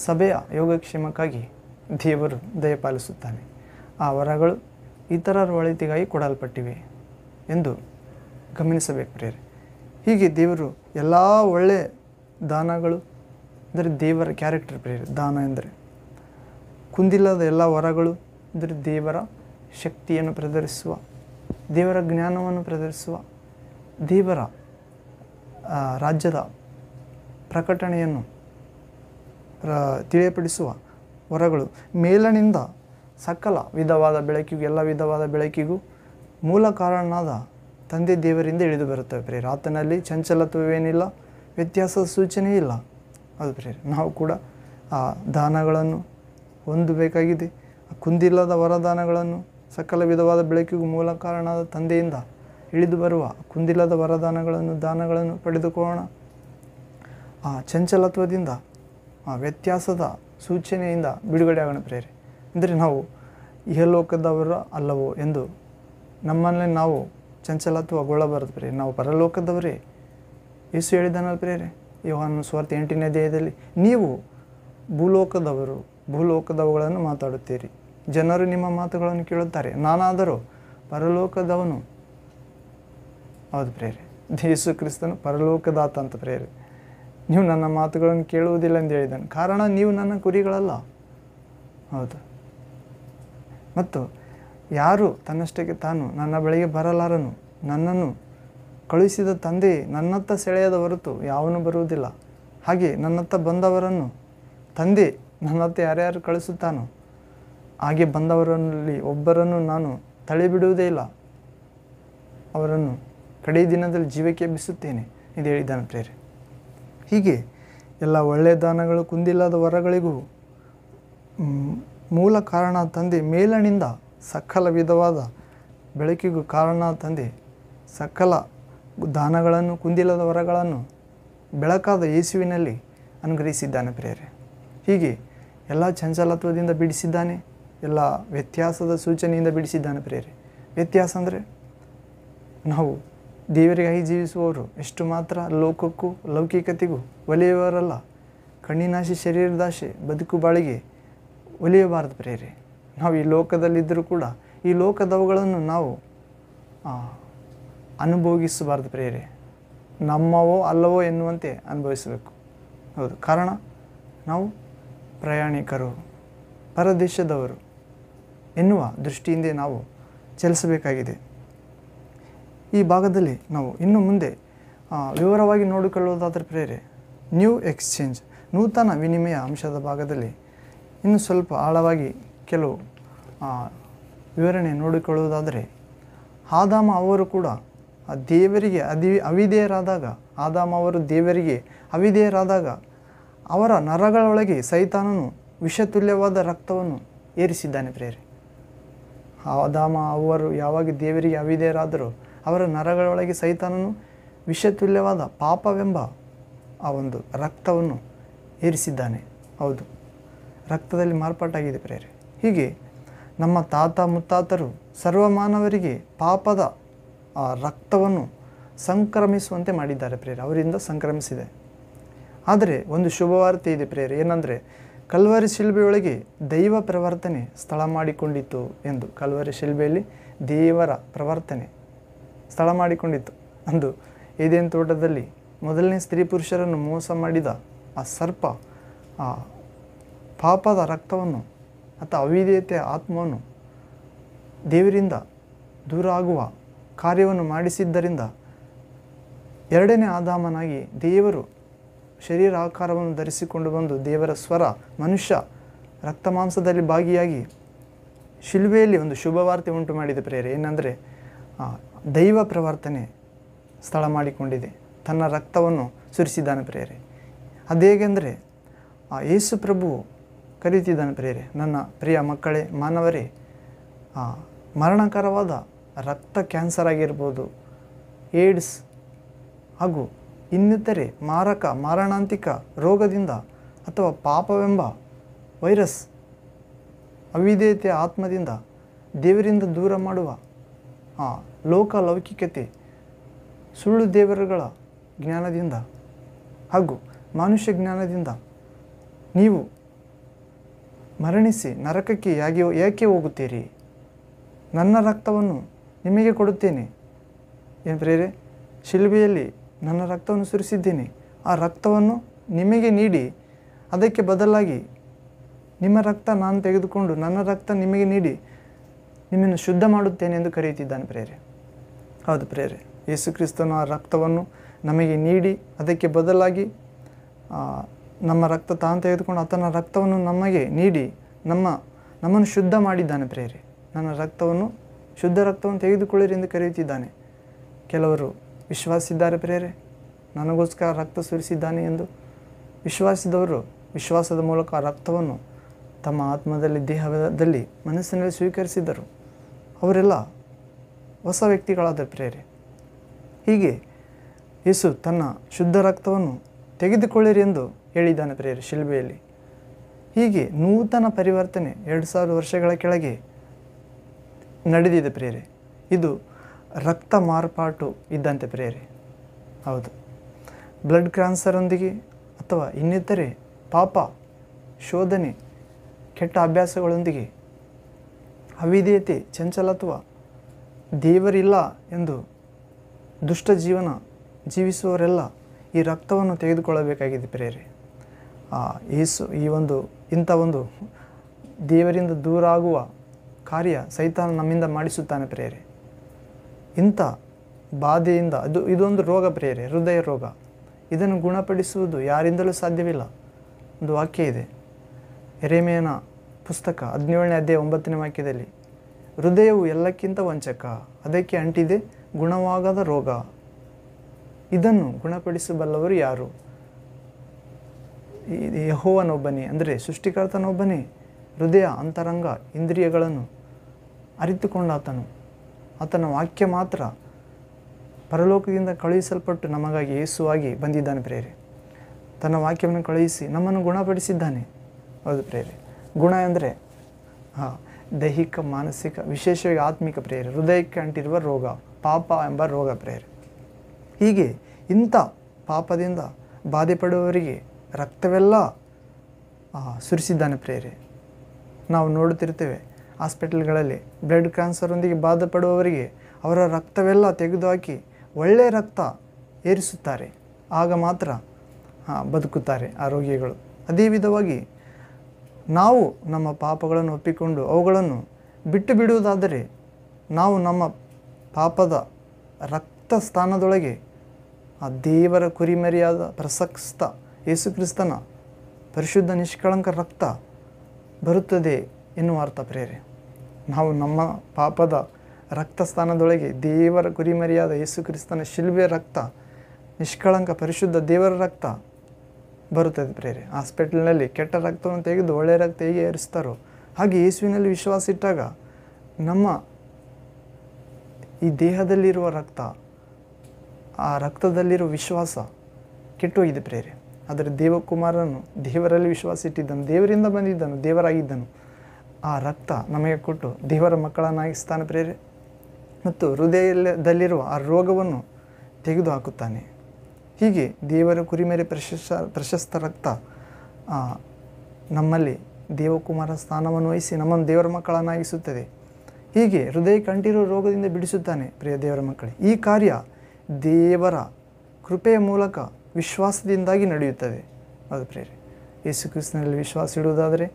ಸಭೆಯ ಯೋಗಕ್ಷೇಮಕ್ಕಾಗಿ ದೇವರು ದಯಪಾಲಿಸುತ್ತಾನೆ ಆ ವರಗಳು ಇತರರ ಒಳಿತಿಗಾಗಿ ಕೊಡಲ್ಪಟ್ಟಿವೆ ಎಂದು ಗಮನಿಸಬೇಕು ಪ್ರೇರಿ ಹೀಗೆ ದೇವರು ಎಲ್ಲ ಒಳ್ಳೆಯ ದಾನಗಳು ಅಂದರೆ ದೇವರ ಕ್ಯಾರೆಕ್ಟರ್ ಪ್ರೇರಿ ದಾನ ಎಂದರೆ ಕುಂದಿಲ್ಲದ ಎಲ್ಲ ವರಗಳು ಅಂದರೆ ದೇವರ ಶಕ್ತಿಯನ್ನು ಪ್ರದರ್ಶಿಸುವ ದೇವರ ಜ್ಞಾನವನ್ನು ಪ್ರದರ್ಶಿಸುವ ದೇವರ ರಾಜ್ಯದ ಪ್ರಕಟಣೆಯನ್ನು ತಿಳಿಯಪಡಿಸುವ ವರಗಳು ಮೇಲನಿಂದ ಸಕಲ ವಿಧವಾದ ಬೆಳಕಿಗೂ ಎಲ್ಲ ವಿಧವಾದ ಬೆಳಕಿಗೂ ಮೂಲ ಕಾರಣನಾದ ತಂದೆ ದೇವರಿಂದ ಇಳಿದು ಬರುತ್ತವೆ ಪ್ರೇರಾತನಲ್ಲಿ ಆತನಲ್ಲಿ ಚಂಚಲತ್ವವೇನಿಲ್ಲ ವ್ಯತ್ಯಾಸದ ಸೂಚನೆ ಇಲ್ಲ ಅದು ಪ್ರೇರ ನಾವು ಕೂಡ ಆ ದಾನಗಳನ್ನು ಹೊಂದಬೇಕಾಗಿದೆ ಕುಂದಿಲ್ಲದ ವರದಾನಗಳನ್ನು ಸಕಲ ವಿಧವಾದ ಬೆಳಕಿಗೂ ಮೂಲ ಕಾರಣದ ತಂದೆಯಿಂದ ಇಳಿದು ಬರುವ ಕುಂದಿಲ್ಲದ ವರದಾನಗಳನ್ನು ದಾನಗಳನ್ನು ಪಡೆದುಕೊಳ್ಳೋಣ ಆ ಚಂಚಲತ್ವದಿಂದ ಆ ವ್ಯತ್ಯಾಸದ ಸೂಚನೆಯಿಂದ ಬಿಡುಗಡೆ ಆಗೋಣ ಪ್ರೇರೆ ಅಂದರೆ ನಾವು ಇಹಲೋಕದವರು ಅಲ್ಲವೋ ಎಂದು ನಮ್ಮಲ್ಲೇ ನಾವು ಚಂಚಲತ್ವಗೊಳ್ಳಬಾರದು ಪ್ರೇರೆ ನಾವು ಪರಲೋಕದವರೇ ಯೇಸು ಹೇಳಿದ್ದಾನಲ್ಲ ಪ್ರೇರೆ ಯೋಹಾನ ಸ್ವಾರ್ಥ ಎಂಟನೇ ದೇಹದಲ್ಲಿ ನೀವು ಭೂಲೋಕದವರು ಭೂಲೋಕದವುಗಳನ್ನು ಮಾತಾಡುತ್ತೀರಿ ಜನರು ನಿಮ್ಮ ಮಾತುಗಳನ್ನು ಕೇಳುತ್ತಾರೆ ನಾನಾದರೂ ಪರಲೋಕದವನು ಹೌದು ಪ್ರೇರೆ ದೇಸು ಕ್ರಿಸ್ತನು ಪರಲೋಕದಾತ ಅಂತ ಪ್ರೇರೆ ನೀವು ನನ್ನ ಮಾತುಗಳನ್ನು ಕೇಳುವುದಿಲ್ಲ ಎಂದು ಹೇಳಿದ್ದಾನೆ ಕಾರಣ ನೀವು ನನ್ನ ಕುರಿಗಳಲ್ಲ ಹೌದು ಮತ್ತು ಯಾರು ತನ್ನಷ್ಟಕ್ಕೆ ತಾನು ನನ್ನ ಬಳಿಗೆ ಬರಲಾರನು ನನ್ನನ್ನು ಕಳುಹಿಸಿದ ತಂದೆ ನನ್ನತ್ತ ಸೆಳೆಯದ ಹೊರತು ಯಾವನು ಬರುವುದಿಲ್ಲ ಹಾಗೆ ನನ್ನತ್ತ ಬಂದವರನ್ನು ತಂದೆ ನನ್ನತ್ತ ಯಾರ್ಯಾರು ಕಳಿಸುತ್ತಾನೋ ಹಾಗೆ ಬಂದವರಲ್ಲಿ ಒಬ್ಬರನ್ನು ನಾನು ಬಿಡುವುದೇ ಇಲ್ಲ ಅವರನ್ನು ಕಡಿ ದಿನದಲ್ಲಿ ಜೀವಕ್ಕೆ ಬಿಸುತ್ತೇನೆ ಎಂದು ಹೇಳಿದ್ದಾನೆ ಪ್ರೇರೆ ಹೀಗೆ ಎಲ್ಲ ಒಳ್ಳೆಯ ದಾನಗಳು ಕುಂದಿಲ್ಲದ ವರಗಳಿಗೂ ಮೂಲ ಕಾರಣ ತಂದೆ ಮೇಲಣಿಂದ ಸಕಲ ವಿಧವಾದ ಬೆಳಕಿಗೂ ಕಾರಣ ತಂದೆ ಸಕಲ ದಾನಗಳನ್ನು ಕುಂದಿಲ್ಲದ ವರಗಳನ್ನು ಬೆಳಕಾದ ಯೇಸುವಿನಲ್ಲಿ ಅನುಗ್ರಹಿಸಿದ್ದಾನೆ ಪ್ರೇರೆ ಹೀಗೆ ಎಲ್ಲ ಚಂಚಲತ್ವದಿಂದ ಬಿಡಿಸಿದ್ದಾನೆ ಎಲ್ಲ ವ್ಯತ್ಯಾಸದ ಸೂಚನೆಯಿಂದ ಬಿಡಿಸಿದ್ದಾನೆ ಪ್ರೇರೆ ವ್ಯತ್ಯಾಸ ಅಂದರೆ ನಾವು ದೇವರಿಗಾಗಿ ಜೀವಿಸುವವರು ಎಷ್ಟು ಮಾತ್ರ ಲೋಕಕ್ಕೂ ಲೌಕಿಕತೆಗೂ ಒಲಿಯುವವರಲ್ಲ ಕಣ್ಣಿನಾಶಿ ಶರೀರದಾಶೆ ಬದುಕು ಬಾಳಿಗೆ ಒಲಿಯಬಾರದು ಪ್ರೇರೆ ನಾವು ಈ ಲೋಕದಲ್ಲಿದ್ದರೂ ಕೂಡ ಈ ಲೋಕದವುಗಳನ್ನು ನಾವು ಅನುಭೋಗಿಸಬಾರದು ಪ್ರೇರೆ ನಮ್ಮವೋ ಅಲ್ಲವೋ ಎನ್ನುವಂತೆ ಅನುಭವಿಸಬೇಕು ಹೌದು ಕಾರಣ ನಾವು ಪ್ರಯಾಣಿಕರು ಪರದೇಶದವರು ಎನ್ನುವ ದೃಷ್ಟಿಯಿಂದ ನಾವು ಚಲಿಸಬೇಕಾಗಿದೆ ಈ ಭಾಗದಲ್ಲಿ ನಾವು ಇನ್ನು ಮುಂದೆ ವಿವರವಾಗಿ ನೋಡಿಕೊಳ್ಳುವುದಾದರೆ ಪ್ರೇರೆ ನ್ಯೂ ಎಕ್ಸ್ಚೇಂಜ್ ನೂತನ ವಿನಿಮಯ ಅಂಶದ ಭಾಗದಲ್ಲಿ ಇನ್ನು ಸ್ವಲ್ಪ ಆಳವಾಗಿ ಕೆಲವು ವಿವರಣೆ ನೋಡಿಕೊಳ್ಳುವುದಾದರೆ ಆದಾಮ ಅವರು ಕೂಡ ದೇವರಿಗೆ ಅದಿ ಅವಿಧೇಯರಾದಾಗ ಆದಾಮ ಅವರು ದೇವರಿಗೆ ಅವಿದೇಯರಾದಾಗ ಅವರ ನರಗಳೊಳಗೆ ಸೈತಾನನು ವಿಷತುಲ್ಯವಾದ ರಕ್ತವನ್ನು ಏರಿಸಿದ್ದಾನೆ ಪ್ರೇರೆ ಆದಾಮ ಅವರು ಯಾವಾಗ ದೇವರಿಗೆ ಅವಿದೆಯರಾದರೂ ಅವರ ನರಗಳೊಳಗೆ ಸೈತಾನನು ವಿಷತುಲ್ಯವಾದ ಪಾಪವೆಂಬ ಆ ಒಂದು ರಕ್ತವನ್ನು ಏರಿಸಿದ್ದಾನೆ ಹೌದು ರಕ್ತದಲ್ಲಿ ಮಾರ್ಪಾಟಾಗಿದೆ ಪ್ರೇರೆ ಹೀಗೆ ನಮ್ಮ ತಾತ ಮುತ್ತಾತರು ಸರ್ವಮಾನವರಿಗೆ ಪಾಪದ ಆ ರಕ್ತವನ್ನು ಸಂಕ್ರಮಿಸುವಂತೆ ಮಾಡಿದ್ದಾರೆ ಪ್ರೇರೆ ಅವರಿಂದ ಸಂಕ್ರಮಿಸಿದೆ ಆದರೆ ಒಂದು ಶುಭವಾರ್ತೆ ಇದೆ ಪ್ರೇರೆ ಏನಂದರೆ ಕಲ್ವಾರಿ ಶಿಲ್ಬೆಯೊಳಗೆ ದೈವ ಪ್ರವರ್ತನೆ ಸ್ಥಳ ಮಾಡಿಕೊಂಡಿತ್ತು ಎಂದು ಕಲ್ವಾರಿ ಶಿಲ್ಬೆಯಲ್ಲಿ ದೇವರ ಪ್ರವರ್ತನೆ ಸ್ಥಳ ಮಾಡಿಕೊಂಡಿತ್ತು ಅಂದು ಏದೇನು ತೋಟದಲ್ಲಿ ಮೊದಲನೇ ಸ್ತ್ರೀ ಪುರುಷರನ್ನು ಮೋಸ ಮಾಡಿದ ಆ ಸರ್ಪ ಆ ಪಾಪದ ರಕ್ತವನ್ನು ಅಥವಾ ಅವಿಧೇಯತೆಯ ಆತ್ಮವನ್ನು ದೇವರಿಂದ ದೂರ ಆಗುವ ಕಾರ್ಯವನ್ನು ಮಾಡಿಸಿದ್ದರಿಂದ ಎರಡನೇ ಆದಾಮನಾಗಿ ದೇವರು ಶರೀರ ಆಕಾರವನ್ನು ಧರಿಸಿಕೊಂಡು ಬಂದು ದೇವರ ಸ್ವರ ಮನುಷ್ಯ ರಕ್ತ ಮಾಂಸದಲ್ಲಿ ಭಾಗಿಯಾಗಿ ಶಿಲ್ವೆಯಲ್ಲಿ ಒಂದು ಶುಭವಾರ್ತೆ ಉಂಟು ಮಾಡಿದ ಪ್ರೇರೆ ಏನಂದರೆ ದೈವ ಪ್ರವರ್ತನೆ ಸ್ಥಳ ಮಾಡಿಕೊಂಡಿದೆ ತನ್ನ ರಕ್ತವನ್ನು ಸುರಿಸಿದ್ದಾನೆ ಪ್ರೇರೆ ಅದೇಗೆಂದರೆ ಯೇಸು ಪ್ರಭು ಕರೀತಿದ್ದಾನೆ ಪ್ರೇರೆ ನನ್ನ ಪ್ರಿಯ ಮಕ್ಕಳೇ ಮಾನವರೇ ಮರಣಕರವಾದ ರಕ್ತ ಕ್ಯಾನ್ಸರ್ ಆಗಿರ್ಬೋದು ಏಡ್ಸ್ ಹಾಗೂ ಇನ್ನಿತರೆ ಮಾರಕ ಮಾರಣಾಂತಿಕ ರೋಗದಿಂದ ಅಥವಾ ಪಾಪವೆಂಬ ವೈರಸ್ ಅವಿಧೇಯತೆಯ ಆತ್ಮದಿಂದ ದೇವರಿಂದ ದೂರ ಮಾಡುವ ಲೋಕ ಲೌಕಿಕತೆ ಸುಳ್ಳು ದೇವರುಗಳ ಜ್ಞಾನದಿಂದ ಹಾಗೂ ಮನುಷ್ಯ ಜ್ಞಾನದಿಂದ ನೀವು ಮರಣಿಸಿ ನರಕಕ್ಕೆ ಯಾಗೆ ಯಾಕೆ ಹೋಗುತ್ತೀರಿ ನನ್ನ ರಕ್ತವನ್ನು ನಿಮಗೆ ಕೊಡುತ್ತೇನೆ ಏನು ಪ್ರೇರೆ ಶಿಲ್ಬೆಯಲ್ಲಿ ನನ್ನ ರಕ್ತವನ್ನು ಸುರಿಸಿದ್ದೇನೆ ಆ ರಕ್ತವನ್ನು ನಿಮಗೆ ನೀಡಿ ಅದಕ್ಕೆ ಬದಲಾಗಿ ನಿಮ್ಮ ರಕ್ತ ನಾನು ತೆಗೆದುಕೊಂಡು ನನ್ನ ರಕ್ತ ನಿಮಗೆ ನೀಡಿ ನಿಮ್ಮನ್ನು ಶುದ್ಧ ಮಾಡುತ್ತೇನೆ ಎಂದು ಕರೆಯುತ್ತಿದ್ದಾನೆ ಪ್ರೇರೆ ಹೌದು ಪ್ರೇರೆ ಯೇಸು ಕ್ರಿಸ್ತನು ಆ ರಕ್ತವನ್ನು ನಮಗೆ ನೀಡಿ ಅದಕ್ಕೆ ಬದಲಾಗಿ ನಮ್ಮ ರಕ್ತ ತಾನು ತೆಗೆದುಕೊಂಡು ಆತನ ರಕ್ತವನ್ನು ನಮಗೆ ನೀಡಿ ನಮ್ಮ ನಮ್ಮನ್ನು ಶುದ್ಧ ಮಾಡಿದ್ದಾನೆ ಪ್ರೇರೆ ನನ್ನ ರಕ್ತವನ್ನು ಶುದ್ಧ ರಕ್ತವನ್ನು ತೆಗೆದುಕೊಳ್ಳಿರಿ ಎಂದು ಕರೆಯುತ್ತಿದ್ದಾನೆ ಕೆಲವರು ವಿಶ್ವಾಸಿದ್ದಾರೆ ಪ್ರೇರೆ ನನಗೋಸ್ಕರ ರಕ್ತ ಸುರಿಸಿದ್ದಾನೆ ಎಂದು ವಿಶ್ವಾಸಿದವರು ವಿಶ್ವಾಸದ ಮೂಲಕ ರಕ್ತವನ್ನು ತಮ್ಮ ಆತ್ಮದಲ್ಲಿ ದೇಹದಲ್ಲಿ ಮನಸ್ಸಿನಲ್ಲಿ ಸ್ವೀಕರಿಸಿದ್ದರು ಅವರೆಲ್ಲ ಹೊಸ ವ್ಯಕ್ತಿಗಳಾದ ಪ್ರೇರೆ ಹೀಗೆ ಯೇಸು ತನ್ನ ಶುದ್ಧ ರಕ್ತವನ್ನು ತೆಗೆದುಕೊಳ್ಳಿರಿ ಎಂದು ಹೇಳಿದ್ದಾನೆ ಪ್ರೇರೆ ಶಿಲ್ಬೆಯಲ್ಲಿ ಹೀಗೆ ನೂತನ ಪರಿವರ್ತನೆ ಎರಡು ಸಾವಿರ ವರ್ಷಗಳ ಕೆಳಗೆ ನಡೆದಿದೆ ಪ್ರೇರೆ ಇದು ರಕ್ತ ಮಾರ್ಪಾಟು ಇದ್ದಂತೆ ಪ್ರೇರಿ ಹೌದು ಬ್ಲಡ್ ಕ್ಯಾನ್ಸರೊಂದಿಗೆ ಅಥವಾ ಇನ್ನಿತರೆ ಪಾಪ ಶೋಧನೆ ಕೆಟ್ಟ ಅಭ್ಯಾಸಗಳೊಂದಿಗೆ ಅವಿಧೇಯತೆ ಚಂಚಲತ್ವ ದೇವರಿಲ್ಲ ಎಂದು ದುಷ್ಟ ಜೀವನ ಜೀವಿಸುವವರೆಲ್ಲ ಈ ರಕ್ತವನ್ನು ತೆಗೆದುಕೊಳ್ಳಬೇಕಾಗಿದೆ ಆ ಏಸು ಈ ಒಂದು ಇಂಥ ಒಂದು ದೇವರಿಂದ ದೂರ ಆಗುವ ಕಾರ್ಯ ಸೈತಾನ ನಮ್ಮಿಂದ ಮಾಡಿಸುತ್ತಾನೆ ಪ್ರೇರಿ ಇಂಥ ಬಾಧೆಯಿಂದ ಅದು ಇದೊಂದು ರೋಗ ಪ್ರೇರೆ ಹೃದಯ ರೋಗ ಇದನ್ನು ಗುಣಪಡಿಸುವುದು ಯಾರಿಂದಲೂ ಸಾಧ್ಯವಿಲ್ಲ ಒಂದು ವಾಕ್ಯ ಇದೆ ಎರೆಮೇನ ಪುಸ್ತಕ ಹದಿನೇಳನೇ ಅಧ್ಯಾಯ ಒಂಬತ್ತನೇ ವಾಕ್ಯದಲ್ಲಿ ಹೃದಯವು ಎಲ್ಲಕ್ಕಿಂತ ವಂಚಕ ಅದಕ್ಕೆ ಅಂಟಿದೆ ಗುಣವಾಗದ ರೋಗ ಇದನ್ನು ಗುಣಪಡಿಸಬಲ್ಲವರು ಯಾರು ಯಹೋವನೊಬ್ಬನೇ ಅಂದರೆ ಸೃಷ್ಟಿಕರ್ತನೊಬ್ಬನೇ ಹೃದಯ ಅಂತರಂಗ ಇಂದ್ರಿಯಗಳನ್ನು ಅರಿತುಕೊಂಡಾತನು ಆತನ ವಾಕ್ಯ ಮಾತ್ರ ಪರಲೋಕದಿಂದ ಕಳುಹಿಸಲ್ಪಟ್ಟು ನಮಗಾಗಿ ಯೇಸುವಾಗಿ ಬಂದಿದ್ದಾನೆ ಪ್ರೇರೆ ತನ್ನ ವಾಕ್ಯವನ್ನು ಕಳುಹಿಸಿ ನಮ್ಮನ್ನು ಗುಣಪಡಿಸಿದ್ದಾನೆ ಹೌದು ಪ್ರೇರೆ ಗುಣ ಅಂದರೆ ಹಾಂ ದೈಹಿಕ ಮಾನಸಿಕ ವಿಶೇಷವಾಗಿ ಆತ್ಮಿಕ ಪ್ರೇರೆ ಹೃದಯಕ್ಕೆ ಅಂಟಿರುವ ರೋಗ ಪಾಪ ಎಂಬ ರೋಗ ಪ್ರೇರೆ ಹೀಗೆ ಇಂಥ ಪಾಪದಿಂದ ಬಾಧೆ ಪಡುವವರಿಗೆ ರಕ್ತವೆಲ್ಲ ಸುರಿಸಿದ್ದಾನೆ ಪ್ರೇರೆ ನಾವು ನೋಡುತ್ತಿರ್ತೇವೆ ಆಸ್ಪಿಟಲ್ಗಳಲ್ಲಿ ಬ್ಲಡ್ ಕ್ಯಾನ್ಸರೊಂದಿಗೆ ಬಾಧಪಡುವವರಿಗೆ ಅವರ ರಕ್ತವೆಲ್ಲ ತೆಗೆದುಹಾಕಿ ಒಳ್ಳೆಯ ರಕ್ತ ಏರಿಸುತ್ತಾರೆ ಆಗ ಮಾತ್ರ ಬದುಕುತ್ತಾರೆ ಆ ರೋಗಿಗಳು ಅದೇ ವಿಧವಾಗಿ ನಾವು ನಮ್ಮ ಪಾಪಗಳನ್ನು ಒಪ್ಪಿಕೊಂಡು ಅವುಗಳನ್ನು ಬಿಟ್ಟು ಬಿಡುವುದಾದರೆ ನಾವು ನಮ್ಮ ಪಾಪದ ರಕ್ತ ಸ್ಥಾನದೊಳಗೆ ಆ ದೇವರ ಕುರಿಮರಿಯಾದ ಪ್ರಸಕ್ತ ಯೇಸುಕ್ರಿಸ್ತನ ಪರಿಶುದ್ಧ ನಿಷ್ಕಳಂಕ ರಕ್ತ ಬರುತ್ತದೆ ಎನ್ನುವ ಅರ್ಥ ಪ್ರೇರೆ ನಾವು ನಮ್ಮ ಪಾಪದ ರಕ್ತಸ್ಥಾನದೊಳಗೆ ದೇವರ ಗುರಿಮರಿಯಾದ ಯೇಸು ಕ್ರಿಸ್ತನ ಶಿಲ್ವೆ ರಕ್ತ ನಿಷ್ಕಳಂಕ ಪರಿಶುದ್ಧ ದೇವರ ರಕ್ತ ಬರುತ್ತದೆ ಪ್ರೇರೆ ಹಾಸ್ಪಿಟಲ್ನಲ್ಲಿ ಕೆಟ್ಟ ರಕ್ತವನ್ನು ತೆಗೆದು ಒಳ್ಳೆಯ ರಕ್ತ ಹೇಗೆ ಏರಿಸ್ತಾರೋ ಹಾಗೆ ಯೇಸುವಿನಲ್ಲಿ ವಿಶ್ವಾಸ ಇಟ್ಟಾಗ ನಮ್ಮ ಈ ದೇಹದಲ್ಲಿರುವ ರಕ್ತ ಆ ರಕ್ತದಲ್ಲಿರುವ ವಿಶ್ವಾಸ ಕೆಟ್ಟೋಗಿದೆ ಪ್ರೇರೆ ಆದರೆ ದೇವಕುಮಾರನು ದೇವರಲ್ಲಿ ವಿಶ್ವಾಸ ಇಟ್ಟಿದ್ದನು ದೇವರಿಂದ ಬಂದಿದ್ದನು ದೇವರಾಗಿದ್ದನು ಆ ರಕ್ತ ನಮಗೆ ಕೊಟ್ಟು ದೇವರ ಮಕ್ಕಳನ್ನಾಗಿಸ್ತಾನೆ ಪ್ರೇರೆ ಮತ್ತು ಹೃದಯದಲ್ಲಿರುವ ಆ ರೋಗವನ್ನು ತೆಗೆದುಹಾಕುತ್ತಾನೆ ಹೀಗೆ ದೇವರ ಕುರಿಮೇರೆ ಪ್ರಶಸ್ತ ಪ್ರಶಸ್ತ ರಕ್ತ ನಮ್ಮಲ್ಲಿ ದೇವಕುಮಾರ ಸ್ಥಾನವನ್ನು ವಹಿಸಿ ನಮ್ಮನ್ನು ದೇವರ ಮಕ್ಕಳನ್ನಾಗಿಸುತ್ತದೆ ಹೀಗೆ ಹೃದಯ ಕಂಟಿರೋ ರೋಗದಿಂದ ಬಿಡಿಸುತ್ತಾನೆ ಪ್ರಿಯ ದೇವರ ಮಕ್ಕಳೇ ಈ ಕಾರ್ಯ ದೇವರ ಕೃಪೆಯ ಮೂಲಕ ವಿಶ್ವಾಸದಿಂದಾಗಿ ನಡೆಯುತ್ತದೆ ಅದು ಪ್ರೇರೆ ಯೇಸು ಕ್ರಿಸ್ತನಲ್ಲಿ ವಿಶ್ವಾಸ ಇಡುವುದಾದರೆ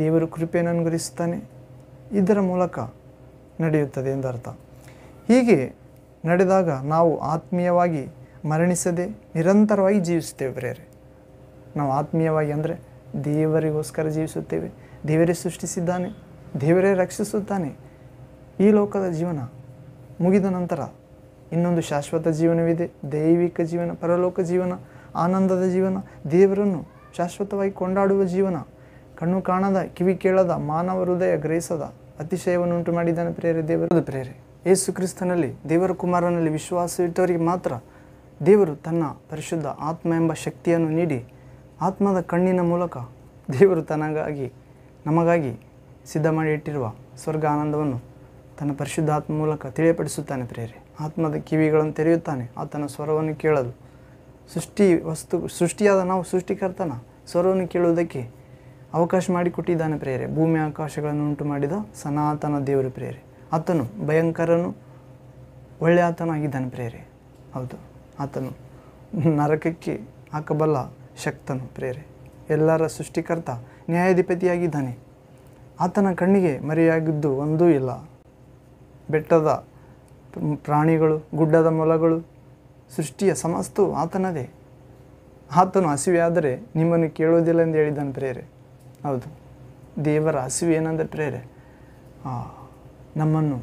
ದೇವರು ಕೃಪೆಯನ್ನು ಅನುಗ್ರಹಿಸುತ್ತಾನೆ ಇದರ ಮೂಲಕ ನಡೆಯುತ್ತದೆ ಎಂದರ್ಥ ಹೀಗೆ ನಡೆದಾಗ ನಾವು ಆತ್ಮೀಯವಾಗಿ ಮರಣಿಸದೆ ನಿರಂತರವಾಗಿ ಜೀವಿಸುತ್ತೇವೆ ಬೇರೆ ನಾವು ಆತ್ಮೀಯವಾಗಿ ಅಂದರೆ ದೇವರಿಗೋಸ್ಕರ ಜೀವಿಸುತ್ತೇವೆ ದೇವರೇ ಸೃಷ್ಟಿಸಿದ್ದಾನೆ ದೇವರೇ ರಕ್ಷಿಸುತ್ತಾನೆ ಈ ಲೋಕದ ಜೀವನ ಮುಗಿದ ನಂತರ ಇನ್ನೊಂದು ಶಾಶ್ವತ ಜೀವನವಿದೆ ದೈವಿಕ ಜೀವನ ಪರಲೋಕ ಜೀವನ ಆನಂದದ ಜೀವನ ದೇವರನ್ನು ಶಾಶ್ವತವಾಗಿ ಕೊಂಡಾಡುವ ಜೀವನ ಕಣ್ಣು ಕಾಣದ ಕಿವಿ ಕೇಳದ ಮಾನವ ಹೃದಯ ಗ್ರಹಿಸದ ಅತಿಶಯವನ್ನುಂಟು ಮಾಡಿದ್ದಾನೆ ಪ್ರೇರೆ ದೇವರದ ಪ್ರೇರೆ ಯೇಸು ಕ್ರಿಸ್ತನಲ್ಲಿ ದೇವರ ಕುಮಾರನಲ್ಲಿ ವಿಶ್ವಾಸವಿಟ್ಟವರಿಗೆ ಮಾತ್ರ ದೇವರು ತನ್ನ ಪರಿಶುದ್ಧ ಆತ್ಮ ಎಂಬ ಶಕ್ತಿಯನ್ನು ನೀಡಿ ಆತ್ಮದ ಕಣ್ಣಿನ ಮೂಲಕ ದೇವರು ತನಗಾಗಿ ನಮಗಾಗಿ ಸಿದ್ಧ ಮಾಡಿ ಇಟ್ಟಿರುವ ಸ್ವರ್ಗ ಆನಂದವನ್ನು ತನ್ನ ಪರಿಶುದ್ಧ ಆತ್ಮ ಮೂಲಕ ತಿಳಿಯಪಡಿಸುತ್ತಾನೆ ಪ್ರೇರೆ ಆತ್ಮದ ಕಿವಿಗಳನ್ನು ತೆರೆಯುತ್ತಾನೆ ಆತನ ಸ್ವರವನ್ನು ಕೇಳಲು ಸೃಷ್ಟಿ ವಸ್ತು ಸೃಷ್ಟಿಯಾದ ನಾವು ಸೃಷ್ಟಿಕರ್ತನ ಸ್ವರವನ್ನು ಕೇಳುವುದಕ್ಕೆ ಅವಕಾಶ ಮಾಡಿಕೊಟ್ಟಿದ್ದಾನೆ ಪ್ರೇರೆ ಭೂಮಿ ಆಕಾಶಗಳನ್ನು ಉಂಟು ಮಾಡಿದ ಸನಾತನ ದೇವರು ಪ್ರೇರೆ ಆತನು ಭಯಂಕರನು ಒಳ್ಳೆಯ ಆತನಾಗಿದ್ದಾನೆ ಪ್ರೇರೆ ಹೌದು ಆತನು ನರಕಕ್ಕೆ ಹಾಕಬಲ್ಲ ಶಕ್ತನು ಪ್ರೇರೆ ಎಲ್ಲರ ಸೃಷ್ಟಿಕರ್ತ ನ್ಯಾಯಾಧಿಪತಿಯಾಗಿದ್ದಾನೆ ಆತನ ಕಣ್ಣಿಗೆ ಮರೆಯಾಗಿದ್ದು ಒಂದೂ ಇಲ್ಲ ಬೆಟ್ಟದ ಪ್ರಾಣಿಗಳು ಗುಡ್ಡದ ಮೊಲಗಳು ಸೃಷ್ಟಿಯ ಸಮಸ್ತು ಆತನದೇ ಆತನು ಹಸಿವೆಯಾದರೆ ನಿಮ್ಮನ್ನು ಕೇಳೋದಿಲ್ಲ ಎಂದು ಹೇಳಿದ್ದಾನೆ ಪ್ರೇರೆ ಹೌದು ದೇವರ ಹಸಿವು ಏನಂದರೆ ಪ್ರೇರೆ ನಮ್ಮನ್ನು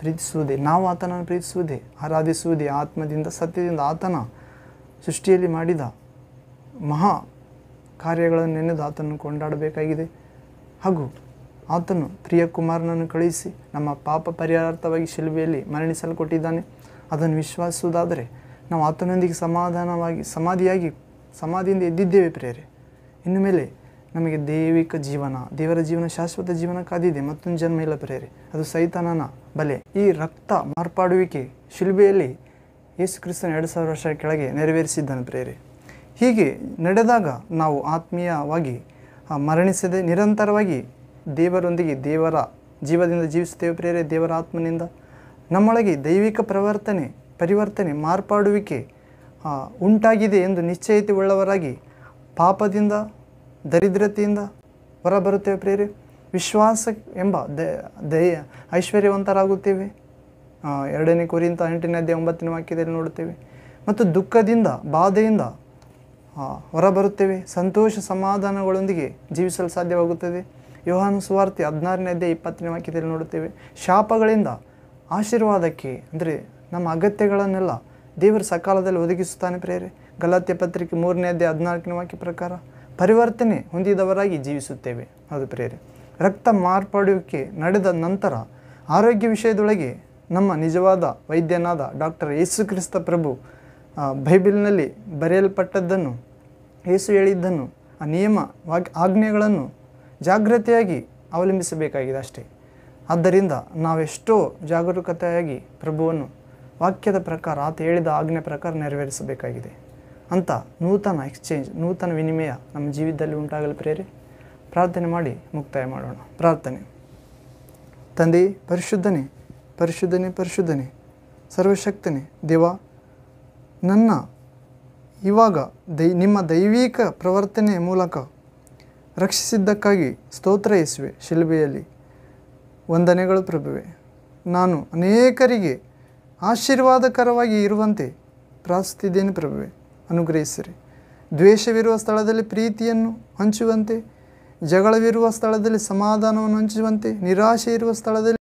ಪ್ರೀತಿಸುವುದೇ ನಾವು ಆತನನ್ನು ಪ್ರೀತಿಸುವುದೇ ಆರಾಧಿಸುವುದೇ ಆತ್ಮದಿಂದ ಸತ್ಯದಿಂದ ಆತನ ಸೃಷ್ಟಿಯಲ್ಲಿ ಮಾಡಿದ ಮಹಾ ಕಾರ್ಯಗಳನ್ನು ನೆನೆದು ಆತನನ್ನು ಕೊಂಡಾಡಬೇಕಾಗಿದೆ ಹಾಗೂ ಆತನು ಪ್ರಿಯ ಕುಮಾರನನ್ನು ಕಳುಹಿಸಿ ನಮ್ಮ ಪಾಪ ಪರಿಹಾರಾರ್ಥವಾಗಿ ಶಿಲುಬೆಯಲ್ಲಿ ಕೊಟ್ಟಿದ್ದಾನೆ ಅದನ್ನು ವಿಶ್ವಾಸುವುದಾದರೆ ನಾವು ಆತನೊಂದಿಗೆ ಸಮಾಧಾನವಾಗಿ ಸಮಾಧಿಯಾಗಿ ಸಮಾಧಿಯಿಂದ ಎದ್ದಿದ್ದೇವೆ ಪ್ರೇರೆ ಇನ್ನು ಮೇಲೆ ನಮಗೆ ದೈವಿಕ ಜೀವನ ದೇವರ ಜೀವನ ಶಾಶ್ವತ ಜೀವನ ಕಾದಿದೆ ಮತ್ತೊಂದು ಜನ್ಮ ಇಲ್ಲ ಪ್ರೇರಿ ಅದು ಸೈತಾನನ ಬಲೆ ಈ ರಕ್ತ ಮಾರ್ಪಾಡುವಿಕೆ ಶಿಲ್ಬೆಯಲ್ಲಿ ಯೇಸು ಕ್ರಿಸ್ತನ್ ಎರಡು ಸಾವಿರ ವರ್ಷ ಕೆಳಗೆ ನೆರವೇರಿಸಿದ್ದಾನೆ ಪ್ರೇರಿ ಹೀಗೆ ನಡೆದಾಗ ನಾವು ಆತ್ಮೀಯವಾಗಿ ಮರಣಿಸದೆ ನಿರಂತರವಾಗಿ ದೇವರೊಂದಿಗೆ ದೇವರ ಜೀವದಿಂದ ಜೀವಿಸುತ್ತೇವೆ ಪ್ರೇರೆ ದೇವರ ಆತ್ಮನಿಂದ ನಮ್ಮೊಳಗೆ ದೈವಿಕ ಪ್ರವರ್ತನೆ ಪರಿವರ್ತನೆ ಮಾರ್ಪಾಡುವಿಕೆ ಉಂಟಾಗಿದೆ ಎಂದು ನಿಶ್ಚಯಿತ ಉಳ್ಳವರಾಗಿ ಪಾಪದಿಂದ ದರಿದ್ರತೆಯಿಂದ ಹೊರಬರುತ್ತೇವೆ ಪ್ರೇರಿ ವಿಶ್ವಾಸ ಎಂಬ ದಯ ಐಶ್ವರ್ಯವಂತರಾಗುತ್ತೇವೆ ಎರಡನೇ ಕುರಿಯಿಂದ ಎಂಟನೇ ಅಧ್ಯಾಯ ಒಂಬತ್ತನೇ ವಾಕ್ಯದಲ್ಲಿ ನೋಡುತ್ತೇವೆ ಮತ್ತು ದುಃಖದಿಂದ ಬಾಧೆಯಿಂದ ಹೊರಬರುತ್ತೇವೆ ಸಂತೋಷ ಸಮಾಧಾನಗಳೊಂದಿಗೆ ಜೀವಿಸಲು ಸಾಧ್ಯವಾಗುತ್ತದೆ ಯೋಹಾನು ಸುವಾರ್ತೆ ಹದಿನಾರನೇ ಅಧ್ಯಾಯ ಇಪ್ಪತ್ತನೇ ವಾಕ್ಯದಲ್ಲಿ ನೋಡುತ್ತೇವೆ ಶಾಪಗಳಿಂದ ಆಶೀರ್ವಾದಕ್ಕೆ ಅಂದರೆ ನಮ್ಮ ಅಗತ್ಯಗಳನ್ನೆಲ್ಲ ದೇವರು ಸಕಾಲದಲ್ಲಿ ಒದಗಿಸುತ್ತಾನೆ ಪ್ರೇರೆ ಗಲಾತ್ಯ ಪತ್ರಿಕೆ ಮೂರನೇ ಅಧ್ಯಾಯ ಹದಿನಾಲ್ಕನೇ ವಾಕ್ಯ ಪ್ರಕಾರ ಪರಿವರ್ತನೆ ಹೊಂದಿದವರಾಗಿ ಜೀವಿಸುತ್ತೇವೆ ಅದು ಪ್ರೇರೆ ರಕ್ತ ಮಾರ್ಪಾಡುವಿಕೆ ನಡೆದ ನಂತರ ಆರೋಗ್ಯ ವಿಷಯದೊಳಗೆ ನಮ್ಮ ನಿಜವಾದ ವೈದ್ಯನಾದ ಡಾಕ್ಟರ್ ಯೇಸು ಕ್ರಿಸ್ತ ಪ್ರಭು ಬೈಬಿಲ್ನಲ್ಲಿ ಬರೆಯಲ್ಪಟ್ಟದ್ದನ್ನು ಏಸು ಹೇಳಿದ್ದನ್ನು ಆ ನಿಯಮ ವಾಗ್ ಆಜ್ಞೆಗಳನ್ನು ಜಾಗ್ರತೆಯಾಗಿ ಅವಲಂಬಿಸಬೇಕಾಗಿದೆ ಅಷ್ಟೇ ಆದ್ದರಿಂದ ನಾವೆಷ್ಟೋ ಜಾಗರೂಕತೆಯಾಗಿ ಪ್ರಭುವನ್ನು ವಾಕ್ಯದ ಪ್ರಕಾರ ಆತ ಹೇಳಿದ ಆಜ್ಞೆ ಪ್ರಕಾರ ನೆರವೇರಿಸಬೇಕಾಗಿದೆ ಅಂತ ನೂತನ ಎಕ್ಸ್ಚೇಂಜ್ ನೂತನ ವಿನಿಮಯ ನಮ್ಮ ಜೀವಿತದಲ್ಲಿ ಉಂಟಾಗಲು ಪ್ರೇರಿ ಪ್ರಾರ್ಥನೆ ಮಾಡಿ ಮುಕ್ತಾಯ ಮಾಡೋಣ ಪ್ರಾರ್ಥನೆ ತಂದೆ ಪರಿಶುದ್ಧನೇ ಪರಿಶುದ್ಧನೇ ಪರಿಶುದ್ಧನೇ ಸರ್ವಶಕ್ತನೇ ದೇವ ನನ್ನ ಇವಾಗ ದೈ ನಿಮ್ಮ ದೈವಿಕ ಪ್ರವರ್ತನೆ ಮೂಲಕ ರಕ್ಷಿಸಿದ್ದಕ್ಕಾಗಿ ಸ್ತೋತ್ರ ಇಸುವೆ ಶಿಲ್ಬೆಯಲ್ಲಿ ವಂದನೆಗಳು ಪ್ರಭುವೆ ನಾನು ಅನೇಕರಿಗೆ ಆಶೀರ್ವಾದಕರವಾಗಿ ಇರುವಂತೆ ಪ್ರಾರ್ಥಿಸುತ್ತಿದ್ದೇನೆ ಪ್ರಭುವೆ ಅನುಗ್ರಹಿಸಿರಿ ದ್ವೇಷವಿರುವ ಸ್ಥಳದಲ್ಲಿ ಪ್ರೀತಿಯನ್ನು ಹಂಚುವಂತೆ ಜಗಳವಿರುವ ಸ್ಥಳದಲ್ಲಿ ಸಮಾಧಾನವನ್ನು ಹಂಚುವಂತೆ ನಿರಾಶೆ ಇರುವ ಸ್ಥಳದಲ್ಲಿ